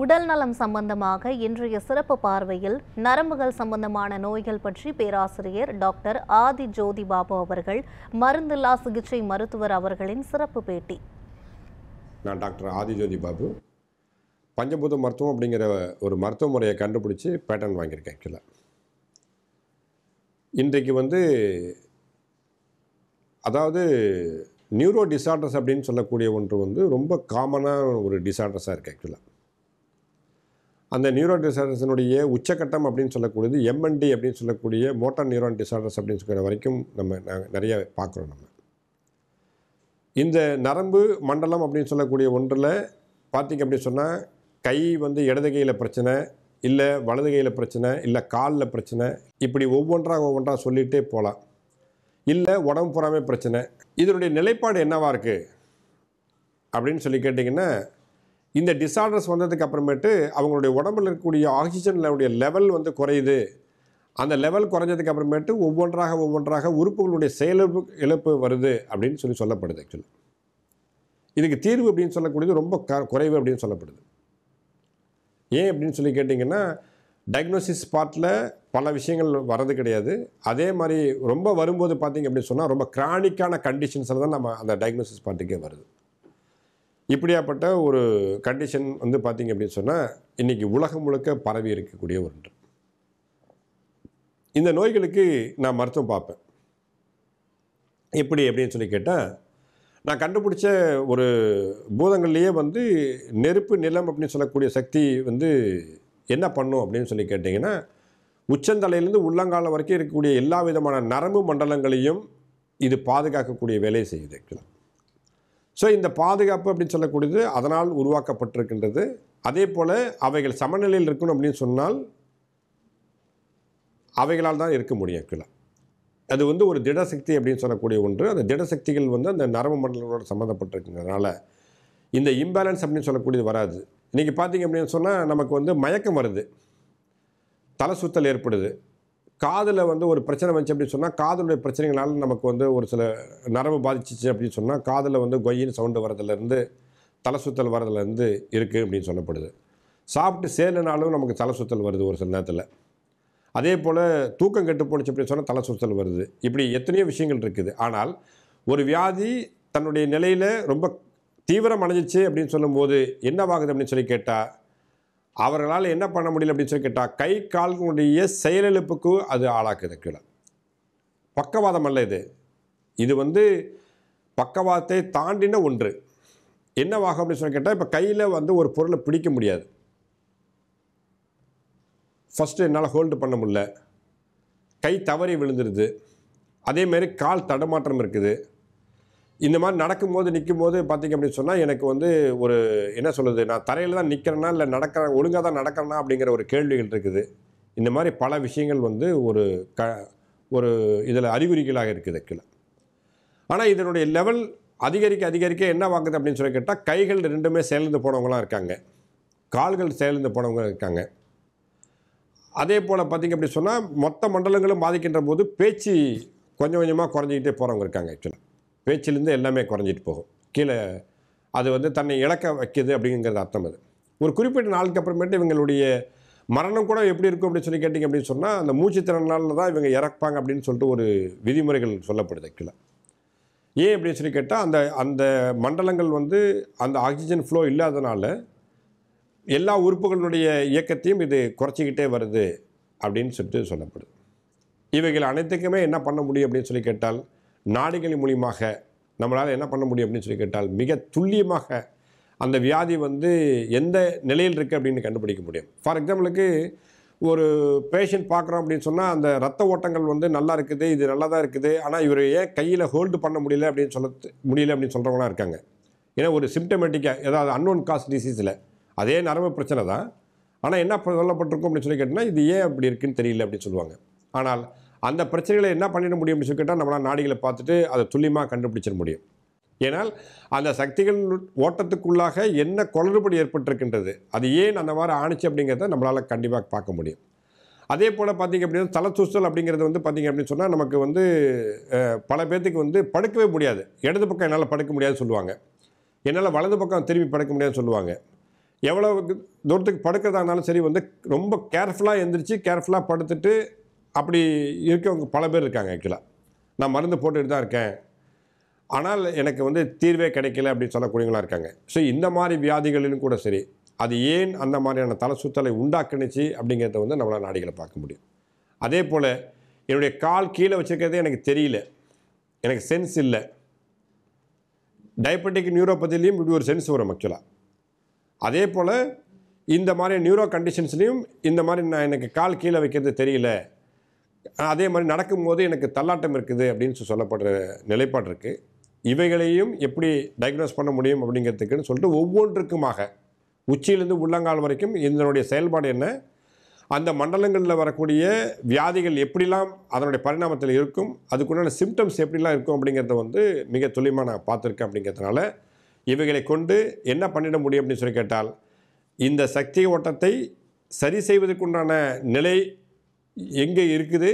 உடல் நலம் சம்பந்தமாக இன்றைய சிறப்பு பார்வையில் நரம்புகள் சம்பந்தமான நோய்கள் பற்றி பேராசிரியர் டாக்டர் ஆதி ஜோதி பாபு அவர்கள் மருந்தில்லா சிகிச்சை மருத்துவர் அவர்களின் சிறப்பு பேட்டி நான் டாக்டர் ஆதி ஜோதி பாபு பஞ்சபூத மருத்துவம் அப்படிங்கிற ஒரு மருத்துவ முறையை கண்டுபிடிச்சி பேட்டர்ன் வாங்கியிருக்கேன் ஆக்சுவலாக இன்றைக்கு வந்து அதாவது நியூரோ டிசார்டர்ஸ் அப்படின்னு சொல்லக்கூடிய ஒன்று வந்து ரொம்ப காமனாக ஒரு டிசார்டர்ஸாக இருக்குது ஆக்சுவலாக அந்த நியூரான் டிசார்டர்ஸினுடைய உச்சக்கட்டம் அப்படின்னு சொல்லக்கூடியது எம்என்டி அப்படின்னு சொல்லக்கூடிய மோட்டார் நியூரான் டிசார்டர்ஸ் அப்படின்னு சொல்கிற வரைக்கும் நம்ம நாங்கள் நிறைய பார்க்குறோம் நம்ம இந்த நரம்பு மண்டலம் அப்படின்னு சொல்லக்கூடிய ஒன்றில் பார்த்திங்க அப்படின்னு சொன்னால் கை வந்து இடது கையில் பிரச்சனை இல்லை வலது கையில் பிரச்சனை இல்லை காலில் பிரச்சனை இப்படி ஒவ்வொன்றாக ஒவ்வொன்றாக சொல்லிகிட்டே போகலாம் இல்லை உடம்பு பூராமே பிரச்சனை இதனுடைய நிலைப்பாடு என்னவாக இருக்குது அப்படின்னு சொல்லி கேட்டிங்கன்னா இந்த டிஸார்டர்ஸ் வந்ததுக்கு அப்புறமேட்டு அவங்களுடைய உடம்புல இருக்கக்கூடிய ஆக்சிஜனுடைய லெவல் வந்து குறையுது அந்த லெவல் குறைஞ்சதுக்கு அப்புறமேட்டு ஒவ்வொன்றாக ஒவ்வொன்றாக உறுப்புகளுடைய செயலிழப்பு இழப்பு வருது அப்படின்னு சொல்லி சொல்லப்படுது ஆக்சுவலி இதுக்கு தீர்வு அப்படின்னு சொல்லக்கூடியது ரொம்ப க குறைவு அப்படின்னு சொல்லப்படுது ஏன் அப்படின்னு சொல்லி கேட்டிங்கன்னா டயக்னோசிஸ் பார்ட்டில் பல விஷயங்கள் வர்றது கிடையாது அதே மாதிரி ரொம்ப வரும்போது பார்த்திங்க அப்படின்னு சொன்னால் ரொம்ப கிரானிக்கான கண்டிஷன்ஸில் தான் நம்ம அந்த டயக்னோசிஸ் பார்ட்டுக்கே வருது இப்படியாப்பட்ட ஒரு கண்டிஷன் வந்து பார்த்திங்க அப்படின்னு சொன்னால் இன்றைக்கி உலகம் முழுக்க பரவி இருக்கக்கூடிய ஒன்று இந்த நோய்களுக்கு நான் மருத்துவம் பார்ப்பேன் எப்படி அப்படின்னு சொல்லி கேட்டால் நான் கண்டுபிடிச்ச ஒரு பூதங்கள்லேயே வந்து நெருப்பு நிலம் அப்படின்னு சொல்லக்கூடிய சக்தி வந்து என்ன பண்ணும் அப்படின்னு சொல்லி கேட்டிங்கன்னா உச்சந்தலையிலேருந்து உள்ளங்கால வரைக்கும் இருக்கக்கூடிய எல்லா விதமான நரம்பு மண்டலங்களையும் இது பாதுகாக்கக்கூடிய வேலையை செய்யுது ஆக்சுவலாக ஸோ இந்த பாதுகாப்பு அப்படின்னு சொல்லக்கூடியது அதனால் உருவாக்கப்பட்டிருக்கின்றது அதே போல் அவைகள் சமநிலையில் இருக்கணும் அப்படின்னு சொன்னால் அவைகளால் தான் இருக்க முடியும் கீழே அது வந்து ஒரு திடசக்தி அப்படின்னு சொல்லக்கூடிய ஒன்று அந்த திடசக்திகள் வந்து அந்த நரம்பு மண்டலங்களோட சம்மந்தப்பட்டிருக்கிறதுனால இந்த இம்பேலன்ஸ் அப்படின்னு சொல்லக்கூடியது வராது இன்றைக்கி பார்த்தீங்க அப்படின்னு சொன்னால் நமக்கு வந்து மயக்கம் வருது தலை சுத்தல் ஏற்படுது காதில் வந்து ஒரு பிரச்சனை வந்துச்சு அப்படின்னு சொன்னால் காதலுடைய பிரச்சனைகளால் நமக்கு வந்து ஒரு சில நரம்பு பாதிச்சிச்சு அப்படின்னு சொன்னால் காதில் வந்து கொய்யின் சவுண்டு வரதுலேருந்து தலை சுத்தல் வரதுலேருந்து இருக்குது அப்படின்னு சொல்லப்படுது சாப்பிட்டு சேலனாலும் நமக்கு தலை சுத்தல் வருது ஒரு சில நேரத்தில் அதே போல் தூக்கம் கெட்டு போணுச்சு அப்படின்னு சொன்னால் தலை சுத்தல் வருது இப்படி எத்தனையோ விஷயங்கள் இருக்குது ஆனால் ஒரு வியாதி தன்னுடைய நிலையில் ரொம்ப தீவிரம் அடைஞ்சிச்சு அப்படின்னு சொல்லும்போது என்னவாகுது அப்படின்னு சொல்லி கேட்டால் அவர்களால் என்ன பண்ண முடியல அப்படின்னு சொல்லி கேட்டால் கை கால்களுடைய செயலிழப்புக்கு அது ஆளாக்குது கீழே பக்கவாதம் அல்ல இது இது வந்து பக்கவாதத்தை தாண்டின ஒன்று என்னவாகும் அப்படின்னு சொல்லி கேட்டால் இப்போ கையில் வந்து ஒரு பொருளை பிடிக்க முடியாது ஃபஸ்ட்டு என்னால் ஹோல்டு பண்ண முடில கை தவறி விழுந்துருது அதேமாரி கால் தடுமாற்றம் இருக்குது இந்த மாதிரி நடக்கும்போது நிற்கும் போது பார்த்திங்க அப்படின்னு சொன்னால் எனக்கு வந்து ஒரு என்ன சொல்லுது நான் தரையில் தான் நிற்கிறேனா இல்லை நடக்கிறேன் ஒழுங்காக தான் நடக்கிறேன்னா அப்படிங்கிற ஒரு கேள்விகள் இருக்குது இந்த மாதிரி பல விஷயங்கள் வந்து ஒரு க ஒரு இதில் அறிகுறிகளாக இருக்குது கீழே ஆனால் இதனுடைய லெவல் அதிகரிக்க அதிகரிக்க என்ன வாங்குது அப்படின்னு சொல்லி கேட்டால் கைகள் ரெண்டுமே சேர்ந்து போனவங்களாம் இருக்காங்க கால்கள் சேர்ந்து போனவங்க இருக்காங்க அதே போல் பார்த்திங்க அப்படி சொன்னால் மொத்த மண்டலங்களும் பாதிக்கின்ற போது பேச்சு கொஞ்சம் கொஞ்சமாக குறைஞ்சிக்கிட்டே போகிறவங்க இருக்காங்க ஆக்சுவலாக பேச்சிலேருந்து எல்லாமே குறைஞ்சிட்டு போகும் கீழே அது வந்து தன்னை இழக்க வைக்கிது அப்படிங்கிறது அர்த்தம் அது ஒரு குறிப்பிட்ட நாளுக்கு அப்புறமேட்டு இவங்களுடைய மரணம் கூட எப்படி இருக்கும் அப்படின்னு சொல்லி கேட்டிங்க அப்படின்னு சொன்னால் அந்த மூச்சு திறனால தான் இவங்க இறப்பாங்க அப்படின்னு சொல்லிட்டு ஒரு விதிமுறைகள் சொல்லப்படுது கீழே ஏன் அப்படின்னு சொல்லி கேட்டால் அந்த அந்த மண்டலங்கள் வந்து அந்த ஆக்சிஜன் ஃப்ளோ இல்லாதனால எல்லா உறுப்புகளினுடைய இயக்கத்தையும் இது குறைச்சிக்கிட்டே வருது அப்படின்னு சொல்லிட்டு சொல்லப்படுது இவைகள் அனைத்துக்குமே என்ன பண்ண முடியும் அப்படின்னு சொல்லி கேட்டால் நாடுகளின் மூலியமாக நம்மளால் என்ன பண்ண முடியும் அப்படின்னு சொல்லி கேட்டால் மிக துல்லியமாக அந்த வியாதி வந்து எந்த நிலையில் இருக்குது அப்படின்னு கண்டுபிடிக்க முடியும் ஃபார் எக்ஸாம்பிளுக்கு ஒரு பேஷண்ட் பார்க்குறோம் அப்படின்னு சொன்னால் அந்த ரத்த ஓட்டங்கள் வந்து நல்லா இருக்குது இது நல்லா தான் இருக்குது ஆனால் இவர் ஏன் கையில் ஹோல்டு பண்ண முடியல அப்படின்னு சொல்ல முடியல அப்படின்னு சொல்கிறவங்களாம் இருக்காங்க ஏன்னா ஒரு சிம்டமேட்டிக்காக ஏதாவது அன்னோன் காஸ் டிசீஸில் அதே நரம்பு பிரச்சனை தான் ஆனால் என்ன சொல்லப்பட்டிருக்கும் அப்படின்னு சொல்லி கேட்டால் இது ஏன் அப்படி இருக்குன்னு தெரியல அப்படின்னு சொல்லுவாங்க ஆனால் அந்த பிரச்சனைகளை என்ன பண்ணிட முடியும்னு சொல்லி கேட்டால் நம்மளால் நாடிகளை பார்த்துட்டு அதை துல்லியமாக கண்டுபிடிச்சிட முடியும் ஏனால் அந்த சக்திகள் ஓட்டத்துக்குள்ளாக என்ன குளறுபடி ஏற்பட்டிருக்கின்றது அது ஏன் அந்த மாதிரி ஆணிச்சு அப்படிங்கிறத நம்மளால் கண்டிப்பாக பார்க்க முடியும் அதே போல் பார்த்திங்க அப்படின்னா தலை தூசல் அப்படிங்கிறது வந்து பார்த்திங்க அப்படின்னு சொன்னால் நமக்கு வந்து பல பேர்த்துக்கு வந்து படுக்கவே முடியாது இடது பக்கம் என்னால் படுக்க முடியாதுன்னு சொல்லுவாங்க என்னால் வலது பக்கம் திரும்பி படுக்க முடியாதுன்னு சொல்லுவாங்க எவ்வளோ தூரத்துக்கு படுக்கிறதா இருந்தாலும் சரி வந்து ரொம்ப கேர்ஃபுல்லாக எழுந்திரிச்சு கேர்ஃபுல்லாக படுத்துட்டு அப்படி இருக்கவங்க பல பேர் இருக்காங்க ஆக்சுவலாக நான் மருந்து போட்டுட்டு தான் இருக்கேன் ஆனால் எனக்கு வந்து தீர்வே கிடைக்கல அப்படின்னு சொல்லக்கூடியவங்களாக இருக்காங்க ஸோ இந்த மாதிரி வியாதிகளிலும் கூட சரி அது ஏன் அந்த மாதிரியான தலை சுத்தலை உண்டாக்குனுச்சு அப்படிங்கிறத வந்து நம்மளால் நாடிகளை பார்க்க முடியும் அதே போல் என்னுடைய கால் கீழே வச்சுருக்கிறதே எனக்கு தெரியல எனக்கு சென்ஸ் இல்லை டயபெட்டிக் நியூரோபதிலையும் இப்படி ஒரு சென்ஸ் வரும் ஆக்சுவலாக அதே போல் இந்த மாதிரி நியூரோ கண்டிஷன்ஸ்லேயும் இந்த மாதிரி நான் எனக்கு கால் கீழே வைக்கிறது தெரியல அதே மாதிரி நடக்கும்போது எனக்கு தள்ளாட்டம் இருக்குது அப்படின்னு சொல்லப்படுற நிலைப்பாடு இருக்குது இவைகளையும் எப்படி டயக்னோஸ் பண்ண முடியும் அப்படிங்கிறதுக்குன்னு சொல்லிட்டு ஒவ்வொன்றுக்குமாக உச்சியிலேருந்து உள்ளங்கால் வரைக்கும் இதனுடைய செயல்பாடு என்ன அந்த மண்டலங்களில் வரக்கூடிய வியாதிகள் எப்படிலாம் அதனுடைய பரிணாமத்தில் இருக்கும் அதுக்குண்டான சிம்டம்ஸ் எப்படிலாம் இருக்கும் அப்படிங்கிறத வந்து மிக துல்லியமாக நான் பார்த்துருக்கேன் அப்படிங்கிறதுனால இவைகளை கொண்டு என்ன பண்ணிட முடியும் அப்படின்னு சொல்லி கேட்டால் இந்த சக்தி ஓட்டத்தை சரி செய்வதற்குண்டான நிலை எங்கே இருக்குது